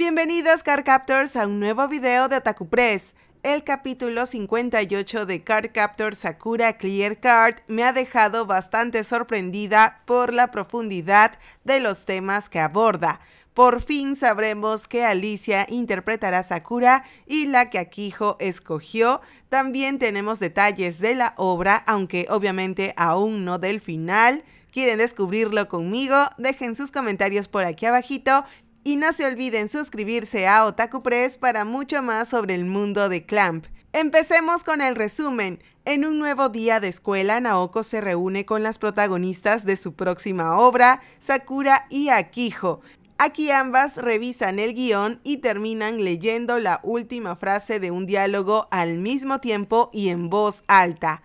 Bienvenidos Captors a un nuevo video de Otaku Press. El capítulo 58 de Cardcaptor Sakura Clear Card me ha dejado bastante sorprendida por la profundidad de los temas que aborda. Por fin sabremos que Alicia interpretará a Sakura y la que Akijo escogió. También tenemos detalles de la obra, aunque obviamente aún no del final. ¿Quieren descubrirlo conmigo? Dejen sus comentarios por aquí abajito y no se olviden suscribirse a Otaku Press para mucho más sobre el mundo de Clamp. Empecemos con el resumen. En un nuevo día de escuela, Naoko se reúne con las protagonistas de su próxima obra, Sakura y Akijo. Aquí ambas revisan el guión y terminan leyendo la última frase de un diálogo al mismo tiempo y en voz alta.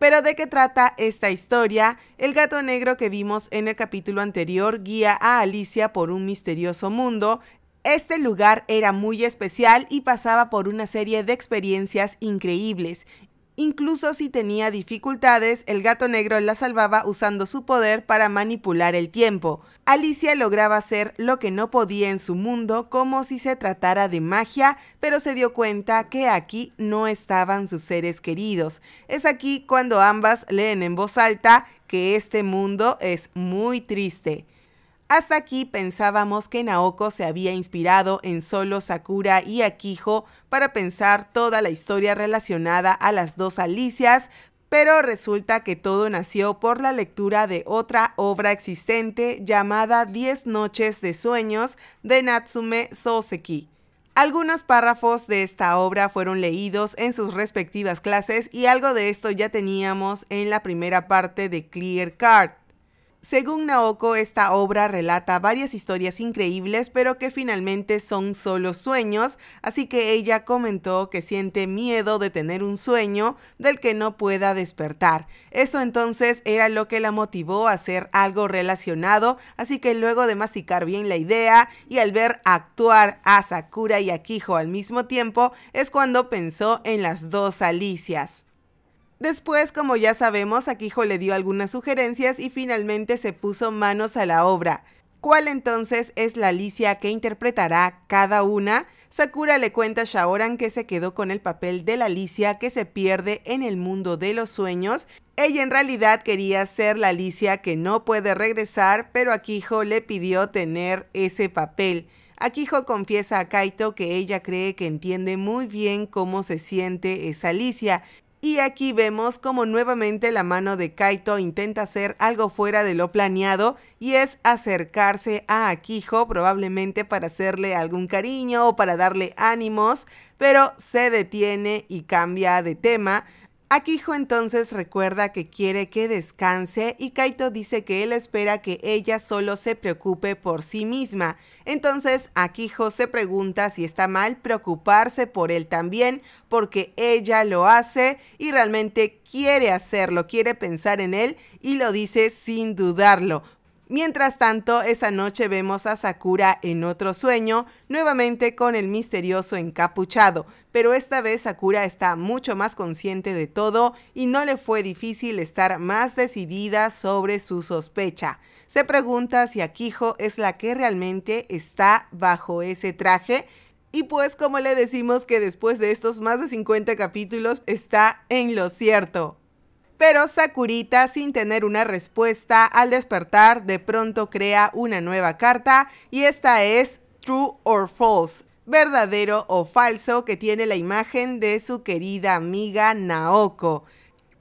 Pero ¿de qué trata esta historia? El gato negro que vimos en el capítulo anterior guía a Alicia por un misterioso mundo este lugar era muy especial y pasaba por una serie de experiencias increíbles, Incluso si tenía dificultades, el gato negro la salvaba usando su poder para manipular el tiempo. Alicia lograba hacer lo que no podía en su mundo como si se tratara de magia, pero se dio cuenta que aquí no estaban sus seres queridos. Es aquí cuando ambas leen en voz alta que este mundo es muy triste. Hasta aquí pensábamos que Naoko se había inspirado en Solo, Sakura y Akijo para pensar toda la historia relacionada a las dos Alicias, pero resulta que todo nació por la lectura de otra obra existente llamada Diez Noches de Sueños de Natsume Soseki. Algunos párrafos de esta obra fueron leídos en sus respectivas clases y algo de esto ya teníamos en la primera parte de Clear Card. Según Naoko, esta obra relata varias historias increíbles, pero que finalmente son solo sueños, así que ella comentó que siente miedo de tener un sueño del que no pueda despertar. Eso entonces era lo que la motivó a hacer algo relacionado, así que luego de masticar bien la idea y al ver actuar a Sakura y a Kijo al mismo tiempo, es cuando pensó en las dos Alicias. Después, como ya sabemos, Akijo le dio algunas sugerencias y finalmente se puso manos a la obra. ¿Cuál entonces es la Alicia que interpretará cada una? Sakura le cuenta a Shaoran que se quedó con el papel de la Alicia que se pierde en el mundo de los sueños. Ella en realidad quería ser la Alicia que no puede regresar, pero Akijo le pidió tener ese papel. Akijo confiesa a Kaito que ella cree que entiende muy bien cómo se siente esa Alicia y aquí vemos como nuevamente la mano de Kaito intenta hacer algo fuera de lo planeado y es acercarse a Akijo probablemente para hacerle algún cariño o para darle ánimos, pero se detiene y cambia de tema Akijo entonces recuerda que quiere que descanse y Kaito dice que él espera que ella solo se preocupe por sí misma. Entonces Akijo se pregunta si está mal preocuparse por él también porque ella lo hace y realmente quiere hacerlo, quiere pensar en él y lo dice sin dudarlo Mientras tanto, esa noche vemos a Sakura en otro sueño, nuevamente con el misterioso encapuchado, pero esta vez Sakura está mucho más consciente de todo y no le fue difícil estar más decidida sobre su sospecha. Se pregunta si Akiho es la que realmente está bajo ese traje y pues como le decimos que después de estos más de 50 capítulos está en lo cierto pero Sakurita, sin tener una respuesta al despertar, de pronto crea una nueva carta y esta es True or False, verdadero o falso, que tiene la imagen de su querida amiga Naoko.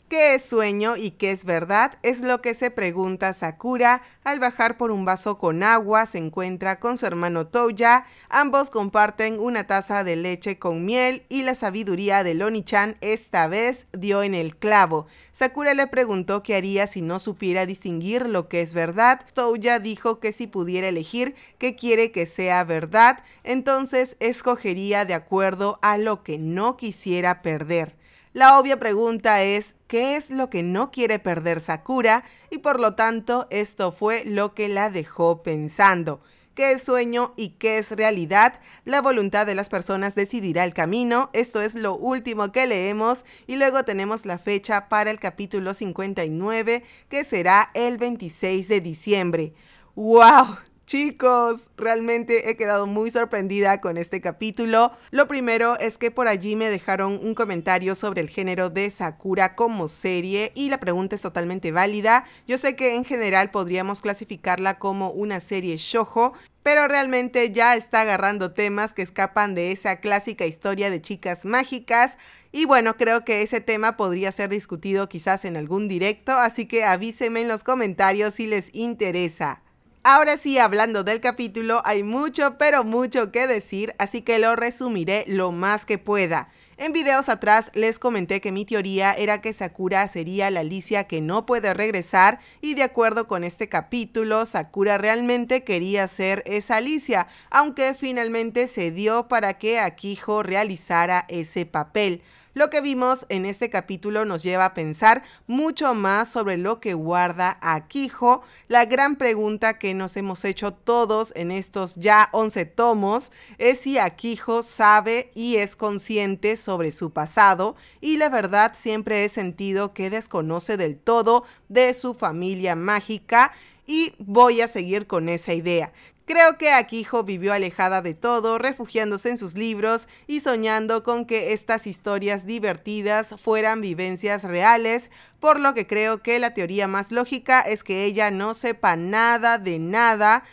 ¿Qué es sueño y qué es verdad? Es lo que se pregunta Sakura al bajar por un vaso con agua. Se encuentra con su hermano Touya. Ambos comparten una taza de leche con miel y la sabiduría de Lonichan esta vez dio en el clavo. Sakura le preguntó qué haría si no supiera distinguir lo que es verdad. Touya dijo que si pudiera elegir qué quiere que sea verdad, entonces escogería de acuerdo a lo que no quisiera perder. La obvia pregunta es, ¿qué es lo que no quiere perder Sakura? Y por lo tanto, esto fue lo que la dejó pensando. ¿Qué es sueño y qué es realidad? La voluntad de las personas decidirá el camino. Esto es lo último que leemos y luego tenemos la fecha para el capítulo 59 que será el 26 de diciembre. ¡Wow! Chicos, realmente he quedado muy sorprendida con este capítulo. Lo primero es que por allí me dejaron un comentario sobre el género de Sakura como serie y la pregunta es totalmente válida. Yo sé que en general podríamos clasificarla como una serie shojo, pero realmente ya está agarrando temas que escapan de esa clásica historia de chicas mágicas y bueno, creo que ese tema podría ser discutido quizás en algún directo, así que avísenme en los comentarios si les interesa. Ahora sí, hablando del capítulo, hay mucho, pero mucho que decir, así que lo resumiré lo más que pueda. En videos atrás les comenté que mi teoría era que Sakura sería la Alicia que no puede regresar y de acuerdo con este capítulo, Sakura realmente quería ser esa Alicia, aunque finalmente se dio para que Akijo realizara ese papel. Lo que vimos en este capítulo nos lleva a pensar mucho más sobre lo que guarda Akijo. la gran pregunta que nos hemos hecho todos en estos ya 11 tomos es si Akijo sabe y es consciente sobre su pasado y la verdad siempre he sentido que desconoce del todo de su familia mágica y voy a seguir con esa idea. Creo que Akiho vivió alejada de todo, refugiándose en sus libros y soñando con que estas historias divertidas fueran vivencias reales, por lo que creo que la teoría más lógica es que ella no sepa nada de nada,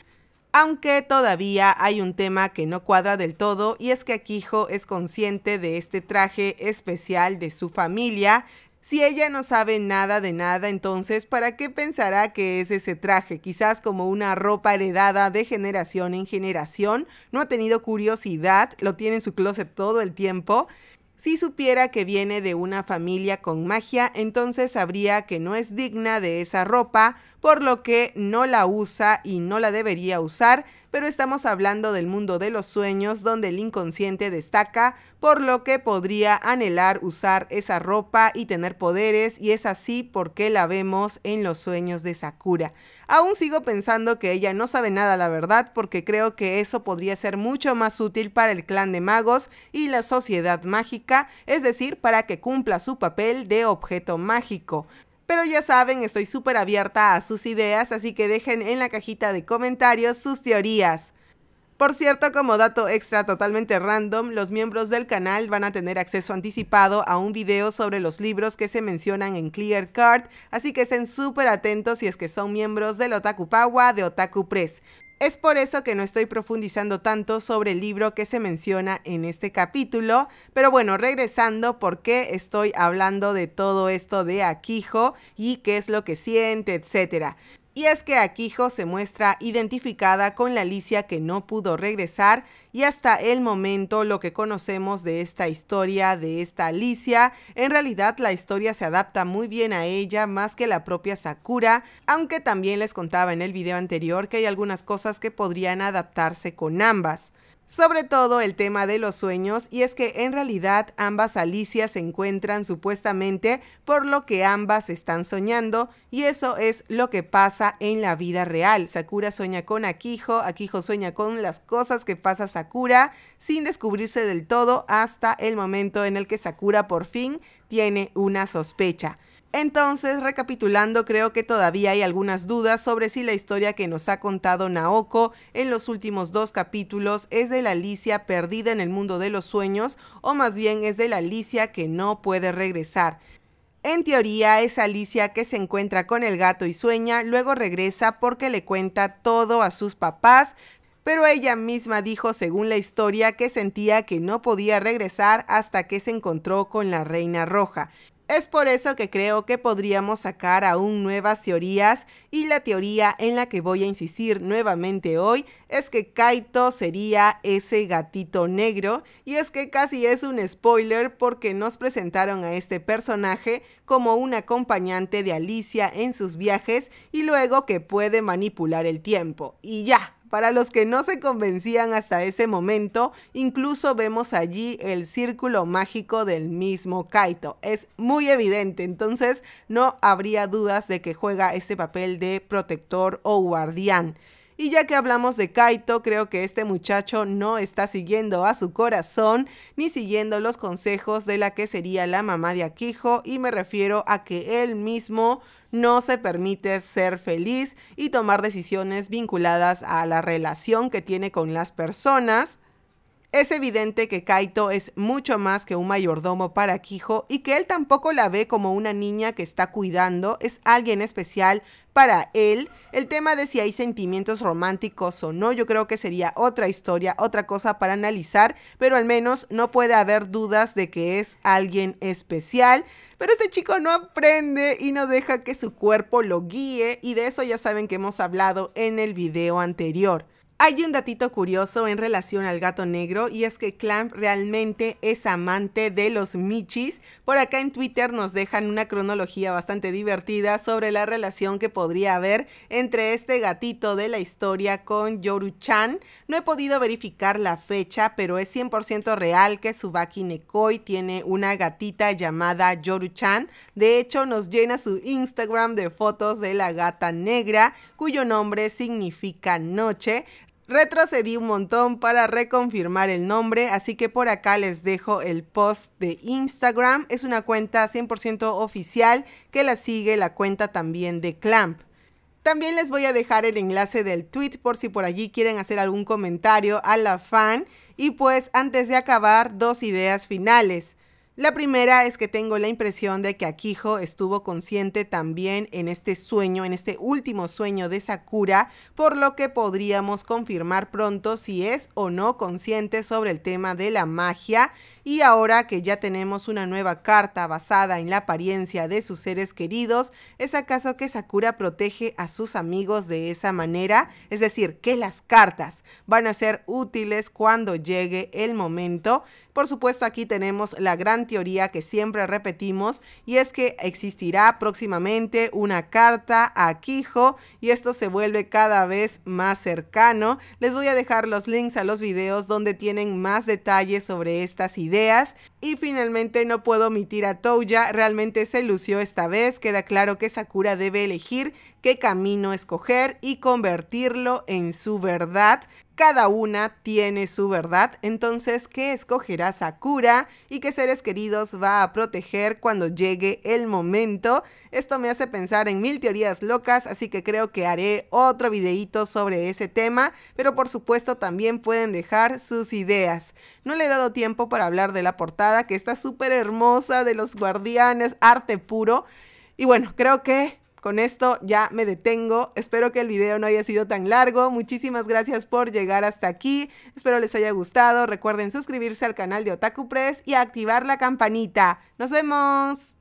aunque todavía hay un tema que no cuadra del todo y es que Akiho es consciente de este traje especial de su familia si ella no sabe nada de nada, entonces, ¿para qué pensará que es ese traje? Quizás como una ropa heredada de generación en generación. No ha tenido curiosidad, lo tiene en su closet todo el tiempo. Si supiera que viene de una familia con magia, entonces sabría que no es digna de esa ropa, por lo que no la usa y no la debería usar, pero estamos hablando del mundo de los sueños donde el inconsciente destaca, por lo que podría anhelar usar esa ropa y tener poderes, y es así porque la vemos en los sueños de Sakura. Aún sigo pensando que ella no sabe nada, la verdad, porque creo que eso podría ser mucho más útil para el clan de magos y la sociedad mágica, es decir, para que cumpla su papel de objeto mágico. Pero ya saben, estoy súper abierta a sus ideas, así que dejen en la cajita de comentarios sus teorías. Por cierto, como dato extra totalmente random, los miembros del canal van a tener acceso anticipado a un video sobre los libros que se mencionan en Clear Card, así que estén súper atentos si es que son miembros del Otaku Pawa de Otaku Press. Es por eso que no estoy profundizando tanto sobre el libro que se menciona en este capítulo, pero bueno, regresando, ¿por qué estoy hablando de todo esto de Aquijo y qué es lo que siente, etcétera? Y es que Aquijo se muestra identificada con la Alicia que no pudo regresar y hasta el momento lo que conocemos de esta historia, de esta Alicia, en realidad la historia se adapta muy bien a ella más que la propia Sakura, aunque también les contaba en el video anterior que hay algunas cosas que podrían adaptarse con ambas sobre todo el tema de los sueños, y es que en realidad ambas Alicias se encuentran supuestamente por lo que ambas están soñando, y eso es lo que pasa en la vida real. Sakura sueña con Akijo, Akijo sueña con las cosas que pasa Sakura, sin descubrirse del todo hasta el momento en el que Sakura por fin tiene una sospecha. Entonces, recapitulando, creo que todavía hay algunas dudas sobre si la historia que nos ha contado Naoko en los últimos dos capítulos es de la Alicia perdida en el mundo de los sueños o más bien es de la Alicia que no puede regresar. En teoría es Alicia que se encuentra con el gato y sueña, luego regresa porque le cuenta todo a sus papás, pero ella misma dijo según la historia que sentía que no podía regresar hasta que se encontró con la Reina Roja. Es por eso que creo que podríamos sacar aún nuevas teorías y la teoría en la que voy a insistir nuevamente hoy es que Kaito sería ese gatito negro y es que casi es un spoiler porque nos presentaron a este personaje como un acompañante de Alicia en sus viajes y luego que puede manipular el tiempo y ya. Para los que no se convencían hasta ese momento, incluso vemos allí el círculo mágico del mismo Kaito. Es muy evidente, entonces no habría dudas de que juega este papel de protector o guardián. Y ya que hablamos de Kaito, creo que este muchacho no está siguiendo a su corazón ni siguiendo los consejos de la que sería la mamá de Akijo y me refiero a que él mismo no se permite ser feliz y tomar decisiones vinculadas a la relación que tiene con las personas. Es evidente que Kaito es mucho más que un mayordomo para Kijo y que él tampoco la ve como una niña que está cuidando, es alguien especial para él. El tema de si hay sentimientos románticos o no, yo creo que sería otra historia, otra cosa para analizar, pero al menos no puede haber dudas de que es alguien especial. Pero este chico no aprende y no deja que su cuerpo lo guíe y de eso ya saben que hemos hablado en el video anterior. Hay un datito curioso en relación al gato negro y es que Clamp realmente es amante de los michis. Por acá en Twitter nos dejan una cronología bastante divertida sobre la relación que podría haber entre este gatito de la historia con Yoru-chan. No he podido verificar la fecha, pero es 100% real que Subaki Nekoi tiene una gatita llamada Yoru-chan. De hecho, nos llena su Instagram de fotos de la gata negra, cuyo nombre significa noche. Retrocedí un montón para reconfirmar el nombre, así que por acá les dejo el post de Instagram. Es una cuenta 100% oficial que la sigue la cuenta también de Clamp. También les voy a dejar el enlace del tweet por si por allí quieren hacer algún comentario a la fan. Y pues antes de acabar, dos ideas finales. La primera es que tengo la impresión de que Akijo estuvo consciente también en este sueño, en este último sueño de Sakura, por lo que podríamos confirmar pronto si es o no consciente sobre el tema de la magia y ahora que ya tenemos una nueva carta basada en la apariencia de sus seres queridos, ¿es acaso que Sakura protege a sus amigos de esa manera? Es decir, que las cartas van a ser útiles cuando llegue el momento. Por supuesto, aquí tenemos la gran teoría que siempre repetimos y es que existirá próximamente una carta a Kijo y esto se vuelve cada vez más cercano. Les voy a dejar los links a los videos donde tienen más detalles sobre estas ideas ideas y finalmente no puedo omitir a Touya, realmente se lució esta vez, queda claro que Sakura debe elegir qué camino escoger y convertirlo en su verdad. Cada una tiene su verdad, entonces, ¿qué escogerá Sakura y qué seres queridos va a proteger cuando llegue el momento? Esto me hace pensar en mil teorías locas, así que creo que haré otro videíto sobre ese tema, pero por supuesto también pueden dejar sus ideas. No le he dado tiempo para hablar de la portada, que está súper hermosa de los guardianes, arte puro. Y bueno, creo que con esto ya me detengo. Espero que el video no haya sido tan largo. Muchísimas gracias por llegar hasta aquí. Espero les haya gustado. Recuerden suscribirse al canal de Otaku Press y activar la campanita. ¡Nos vemos!